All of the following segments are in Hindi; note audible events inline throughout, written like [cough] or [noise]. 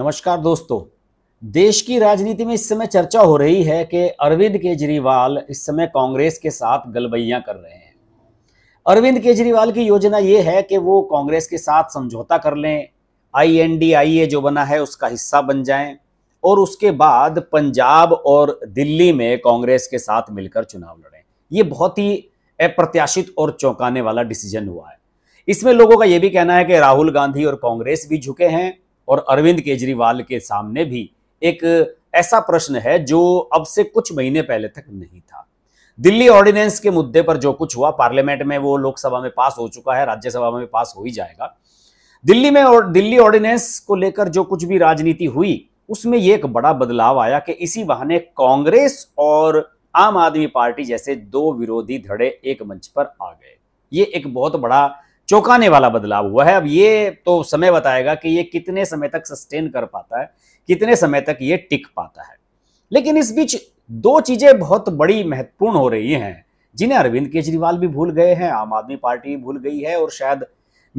नमस्कार दोस्तों देश की राजनीति में इस समय चर्चा हो रही है कि अरविंद केजरीवाल इस समय कांग्रेस के साथ गलबैया कर रहे हैं अरविंद केजरीवाल की योजना ये है कि वो कांग्रेस के साथ समझौता कर लें आईएनडीआईए जो बना है उसका हिस्सा बन जाएं और उसके बाद पंजाब और दिल्ली में कांग्रेस के साथ मिलकर चुनाव लड़ें ये बहुत ही अप्रत्याशित और चौंकाने वाला डिसीजन हुआ है इसमें लोगों का यह भी कहना है कि राहुल गांधी और कांग्रेस भी झुके हैं और अरविंद केजरीवाल के सामने भी एक ऐसा प्रश्न है जो अब से कुछ महीने पहले तक नहीं था दिल्ली ऑर्डिनेंस के मुद्दे पर जो कुछ हुआ पार्लियामेंट में वो लोकसभा में पास हो चुका है राज्यसभा में पास हो ही जाएगा दिल्ली में और दिल्ली ऑर्डिनेंस को लेकर जो कुछ भी राजनीति हुई उसमें यह एक बड़ा बदलाव आया कि इसी बहाने कांग्रेस और आम आदमी पार्टी जैसे दो विरोधी धड़े एक मंच पर आ गए ये एक बहुत बड़ा चौंकाने वाला बदलाव हुआ है अब ये तो समय बताएगा कि ये कितने समय तक सस्टेन कर पाता है कितने समय तक ये टिक पाता है लेकिन इस बीच दो चीजें बहुत बड़ी महत्वपूर्ण हो रही हैं जिन्हें अरविंद केजरीवाल भी भूल गए हैं आम आदमी पार्टी भूल गई है और शायद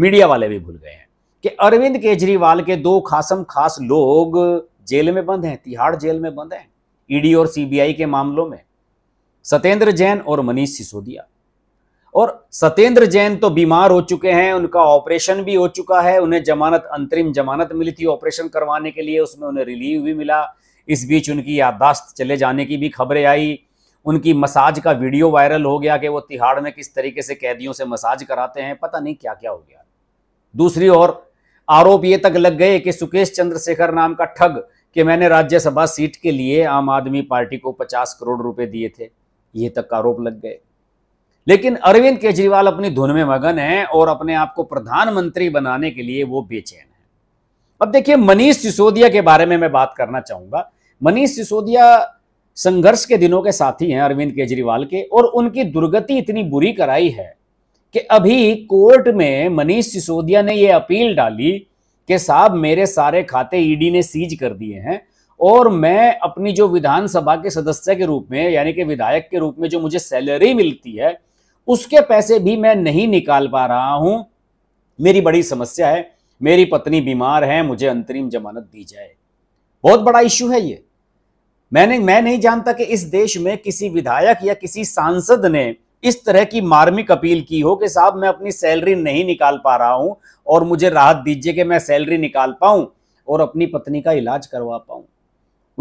मीडिया वाले भी भूल गए हैं कि अरविंद केजरीवाल के दो खासम खास लोग जेल में बंद हैं तिहाड़ जेल में बंद हैं ईडी और सीबीआई के मामलों में सत्येंद्र जैन और मनीष सिसोदिया और सत्येंद्र जैन तो बीमार हो चुके हैं उनका ऑपरेशन भी हो चुका है उन्हें जमानत अंतरिम जमानत मिली थी ऑपरेशन करवाने के लिए उसमें उन्हें रिलीव भी मिला इस बीच उनकी याददाश्त चले जाने की भी खबरें आई उनकी मसाज का वीडियो वायरल हो गया कि वो तिहाड़ में किस तरीके से कैदियों से मसाज कराते हैं पता नहीं क्या क्या हो गया दूसरी ओर आरोप ये तक लग गए कि सुकेश चंद्रशेखर नाम का ठग कि मैंने राज्यसभा सीट के लिए आम आदमी पार्टी को पचास करोड़ रुपए दिए थे ये तक आरोप लग गए लेकिन अरविंद केजरीवाल अपनी धुन में मगन है और अपने आप को प्रधानमंत्री बनाने के लिए वो बेचैन है अब देखिए मनीष सिसोदिया के बारे में मैं बात करना चाहूंगा मनीष सिसोदिया संघर्ष के दिनों के साथी हैं अरविंद केजरीवाल के और उनकी दुर्गति इतनी बुरी कराई है कि अभी कोर्ट में मनीष सिसोदिया ने यह अपील डाली कि साहब मेरे सारे खाते ईडी ने सीज कर दिए हैं और मैं अपनी जो विधानसभा के सदस्य के रूप में यानी कि विधायक के रूप में जो मुझे सैलरी मिलती है उसके पैसे भी मैं नहीं निकाल पा रहा हूं मेरी बड़ी समस्या है मेरी पत्नी बीमार है मुझे अंतरिम जमानत दी जाए बहुत बड़ा इश्यू है ये मैंने मैं नहीं जानता कि इस देश में किसी विधायक या किसी सांसद ने इस तरह की मार्मिक अपील की हो कि साहब मैं अपनी सैलरी नहीं निकाल पा रहा हूं और मुझे राहत दीजिए कि मैं सैलरी निकाल पाऊं और अपनी पत्नी का इलाज करवा पाऊं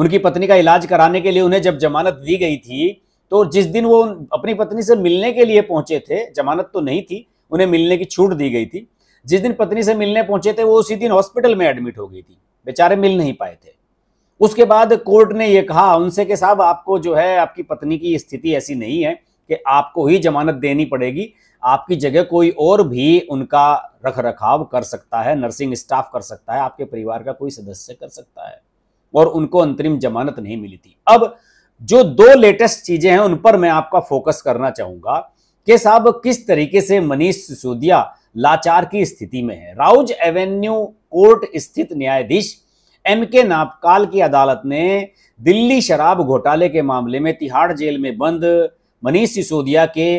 उनकी पत्नी का इलाज कराने के लिए उन्हें जब जमानत दी गई थी तो जिस दिन वो अपनी पत्नी से मिलने के लिए पहुंचे थे जमानत तो नहीं थी उन्हें मिलने की छूट दी गई थी जिस दिन पत्नी से मिलने पहुंचे थे वो उसी दिन हॉस्पिटल में एडमिट हो गई थी बेचारे मिल नहीं पाए थे उसके बाद कोर्ट ने यह कहा उनसे कि साहब आपको जो है आपकी पत्नी की स्थिति ऐसी नहीं है कि आपको ही जमानत देनी पड़ेगी आपकी जगह कोई और भी उनका रख रखाव कर सकता है नर्सिंग स्टाफ कर सकता है आपके परिवार का कोई सदस्य कर सकता है और उनको अंतरिम जमानत नहीं मिली थी अब जो दो लेटेस्ट चीजें हैं उन पर मैं आपका फोकस करना चाहूंगा कि साहब किस तरीके से मनीष सिसोदिया लाचार की स्थिति में है राउज एवेन्यू कोर्ट स्थित न्यायाधीश एम के नापकाल की अदालत ने दिल्ली शराब घोटाले के मामले में तिहाड़ जेल में बंद मनीष सिसोदिया के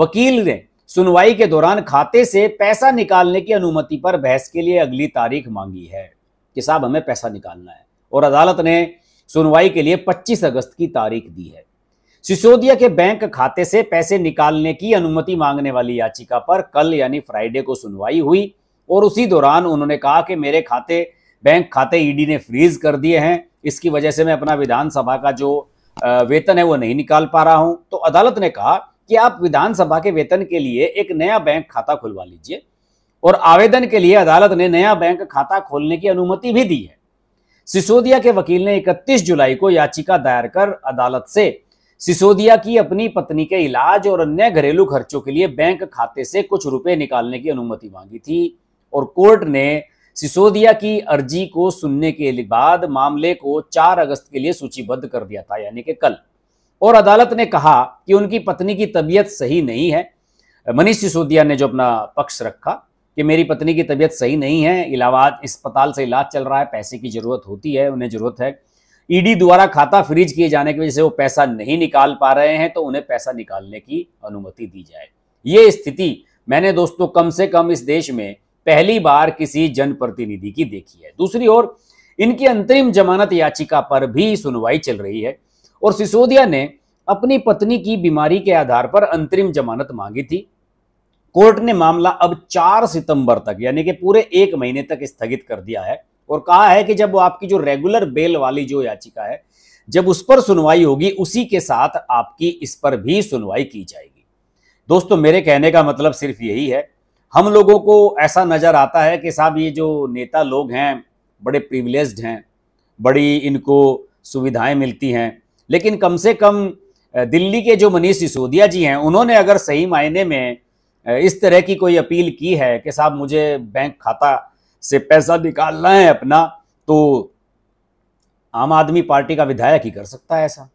वकील ने सुनवाई के दौरान खाते से पैसा निकालने की अनुमति पर बहस के लिए अगली तारीख मांगी है कि साहब हमें पैसा निकालना है और अदालत ने सुनवाई के लिए 25 अगस्त की तारीख दी है सिसोदिया के बैंक खाते से पैसे निकालने की अनुमति मांगने वाली याचिका पर कल यानी फ्राइडे को सुनवाई हुई और उसी दौरान उन्होंने कहा कि मेरे खाते बैंक खाते ईडी ने फ्रीज कर दिए हैं इसकी वजह से मैं अपना विधानसभा का जो वेतन है वो नहीं निकाल पा रहा हूं तो अदालत ने कहा कि आप विधानसभा के वेतन के लिए एक नया बैंक खाता खुलवा लीजिए और आवेदन के लिए अदालत ने नया बैंक खाता खोलने की अनुमति भी दी है सिसोदिया के वकील ने 31 जुलाई को याचिका दायर कर अदालत से सिसोदिया की अपनी पत्नी के इलाज और अन्य घरेलू खर्चों के लिए बैंक खाते से कुछ रुपए निकालने की अनुमति मांगी थी और कोर्ट ने सिसोदिया की अर्जी को सुनने के बाद मामले को 4 अगस्त के लिए सूचीबद्ध कर दिया था यानी कि कल और अदालत ने कहा कि उनकी पत्नी की तबीयत सही नहीं है मनीष सिसोदिया ने जो अपना पक्ष रखा कि मेरी पत्नी की तबीयत सही नहीं है इलाहाबाद अस्पताल से इलाज चल रहा है पैसे की ज़रूरत होती है उन्हें ज़रूरत है ईडी द्वारा खाता फ्रीज किए जाने की वजह से वो पैसा नहीं निकाल पा रहे हैं तो उन्हें पैसा निकालने की अनुमति दी जाए ये स्थिति मैंने दोस्तों कम से कम इस देश में पहली बार किसी जनप्रतिनिधि की देखी है दूसरी ओर इनकी अंतरिम जमानत याचिका पर भी सुनवाई चल रही है और सिसोदिया ने अपनी पत्नी की बीमारी के आधार पर अंतरिम जमानत मांगी थी कोर्ट ने मामला अब 4 सितंबर तक यानी कि पूरे एक महीने तक स्थगित कर दिया है और कहा है कि जब वो आपकी जो रेगुलर बेल वाली जो याचिका है जब उस पर सुनवाई होगी उसी के साथ आपकी इस पर भी सुनवाई की जाएगी दोस्तों मेरे कहने का मतलब सिर्फ यही है हम लोगों को ऐसा नज़र आता है कि साहब ये जो नेता लोग हैं बड़े प्रिविलेज हैं बड़ी इनको सुविधाएं मिलती हैं लेकिन कम से कम दिल्ली के जो मनीष सिसोदिया जी हैं उन्होंने अगर सही मायने में इस तरह की कोई अपील की है कि साहब मुझे बैंक खाता से पैसा निकालना है अपना तो आम आदमी पार्टी का विधायक ही कर सकता है ऐसा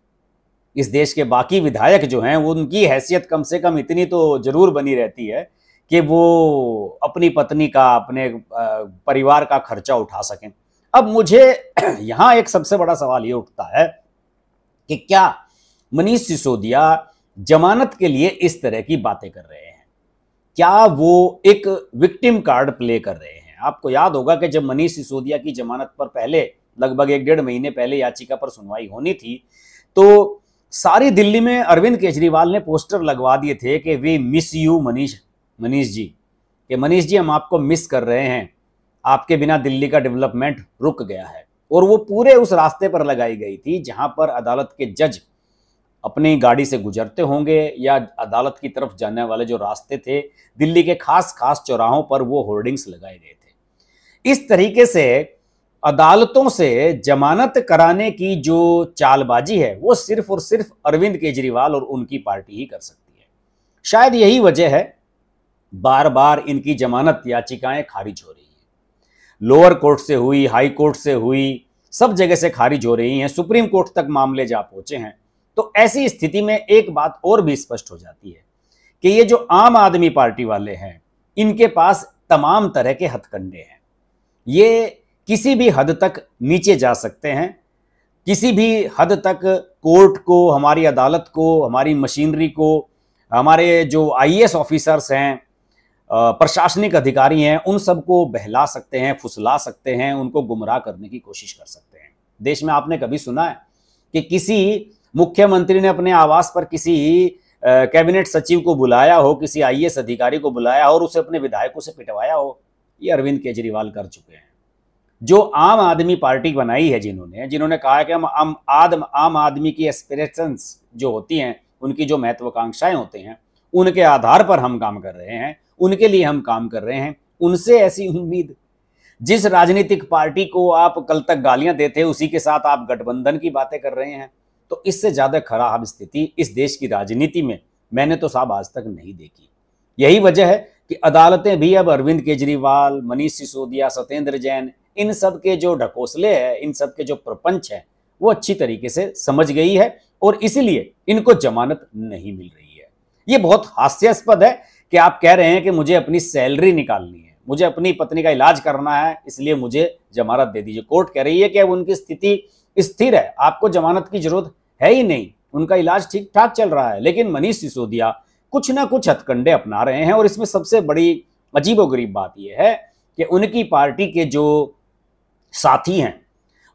इस देश के बाकी विधायक जो हैं उनकी हैसियत कम से कम इतनी तो जरूर बनी रहती है कि वो अपनी पत्नी का अपने परिवार का खर्चा उठा सकें अब मुझे [clears throat] यहाँ एक सबसे बड़ा सवाल ये उठता है कि क्या मनीष सिसोदिया जमानत के लिए इस तरह की बातें कर रहे हैं क्या वो एक विक्टिम कार्ड प्ले कर रहे हैं आपको याद होगा कि जब मनीष सिसोदिया की जमानत पर पहले लगभग एक डेढ़ महीने पहले याचिका पर सुनवाई होनी थी तो सारी दिल्ली में अरविंद केजरीवाल ने पोस्टर लगवा दिए थे कि we miss you Manish Manish ji कि मनीष जी हम आपको मिस कर रहे हैं आपके बिना दिल्ली का डेवलपमेंट रुक गया है और वो पूरे उस रास्ते पर लगाई गई थी जहां पर अदालत के जज अपनी गाड़ी से गुजरते होंगे या अदालत की तरफ जाने वाले जो रास्ते थे दिल्ली के खास खास चौराहों पर वो होर्डिंग्स लगाए गए थे इस तरीके से अदालतों से जमानत कराने की जो चालबाजी है वो सिर्फ और सिर्फ अरविंद केजरीवाल और उनकी पार्टी ही कर सकती है शायद यही वजह है बार बार इनकी जमानत याचिकाएं खारिज हो रही हैं लोअर कोर्ट से हुई हाई कोर्ट से हुई सब जगह से खारिज हो रही हैं सुप्रीम कोर्ट तक मामले जा पहुंचे हैं तो ऐसी स्थिति में एक बात और भी स्पष्ट हो जाती है कि ये जो आम आदमी पार्टी वाले हैं इनके पास तमाम तरह के हथकंडे हैं ये किसी भी हद तक नीचे जा सकते हैं किसी भी हद तक कोर्ट को हमारी अदालत को हमारी मशीनरी को हमारे जो आईएएस ऑफिसर्स हैं प्रशासनिक अधिकारी हैं उन सबको बहला सकते हैं फुसला सकते हैं उनको गुमराह करने की कोशिश कर सकते हैं देश में आपने कभी सुना है कि किसी मुख्यमंत्री ने अपने आवास पर किसी कैबिनेट सचिव को बुलाया हो किसी आई अधिकारी को बुलाया हो और उसे अपने विधायकों से पिटवाया हो ये अरविंद केजरीवाल कर चुके हैं जो आम आदमी पार्टी बनाई है जिन्होंने जिन्होंने कहा है कि हम आम आदम आम आदमी की एस्पिरेशंस जो होती हैं उनकी जो महत्वाकांक्षाएं होते हैं उनके आधार पर हम काम कर रहे हैं उनके लिए हम काम कर रहे हैं उनसे ऐसी उम्मीद जिस राजनीतिक पार्टी को आप कल तक गालियां देते उसी के साथ आप गठबंधन की बातें कर रहे हैं तो इससे ज़्यादा खराब स्थिति इस देश की राजनीति में मैंने तो साहब आज तक नहीं देखी यही वजह है कि अदालतें भी अब अरविंद केजरीवाल मनीष सिसोदिया सत्येंद्र जैन इन सब के जो ढकोसले हैं इन सब के जो प्रपंच हैं वो अच्छी तरीके से समझ गई है और इसीलिए इनको जमानत नहीं मिल रही है ये बहुत हास्यास्पद है कि आप कह रहे हैं कि मुझे अपनी सैलरी निकालनी है मुझे अपनी पत्नी का इलाज करना है इसलिए मुझे जमानत दे दीजिए कोर्ट कह रही है कि अब उनकी स्थिति स्थिर है आपको जमानत की जरूरत है ही नहीं उनका इलाज ठीक ठाक चल रहा है लेकिन मनीष सिसोदिया कुछ ना कुछ हथकंडे अपना रहे हैं और इसमें सबसे बड़ी अजीबोगरीब बात यह है कि उनकी पार्टी के जो साथी हैं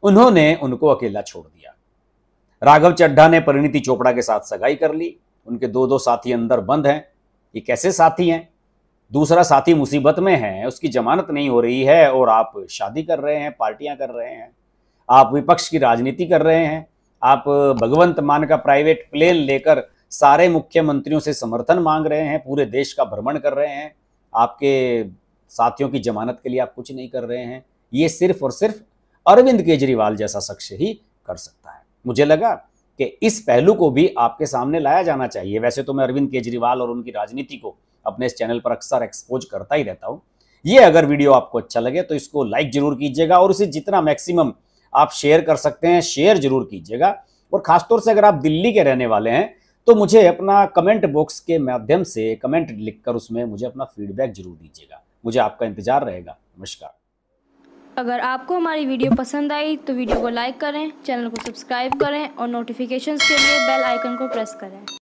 उन्होंने उनको अकेला छोड़ दिया राघव चड्ढा ने परिणीति चोपड़ा के साथ सगाई कर ली उनके दो दो साथी अंदर बंद हैं ये कैसे साथी हैं दूसरा साथी मुसीबत में है उसकी जमानत नहीं हो रही है और आप शादी कर रहे हैं पार्टियां कर रहे हैं आप विपक्ष की राजनीति कर रहे हैं आप भगवंत मान का प्राइवेट प्लेन लेकर सारे मुख्यमंत्रियों से समर्थन मांग रहे हैं पूरे देश का भ्रमण कर रहे हैं आपके साथियों की जमानत के लिए आप कुछ नहीं कर रहे हैं ये सिर्फ और सिर्फ अरविंद केजरीवाल जैसा शख्स ही कर सकता है मुझे लगा कि इस पहलू को भी आपके सामने लाया जाना चाहिए वैसे तो मैं अरविंद केजरीवाल और उनकी राजनीति को अपने इस चैनल पर अक्सर एक्सपोज करता ही रहता हूँ ये अगर वीडियो आपको अच्छा लगे तो इसको लाइक जरूर कीजिएगा और इसे जितना मैक्सिमम आप शेयर कर सकते हैं शेयर जरूर कीजिएगा और ख़ासतौर से अगर आप दिल्ली के रहने वाले हैं तो मुझे अपना कमेंट बॉक्स के माध्यम से कमेंट लिखकर उसमें मुझे अपना फीडबैक जरूर दीजिएगा मुझे आपका इंतजार रहेगा नमस्कार अगर आपको हमारी वीडियो पसंद आई तो वीडियो को लाइक करें चैनल को सब्सक्राइब करें और नोटिफिकेशन के लिए बेल आइकन को प्रेस करें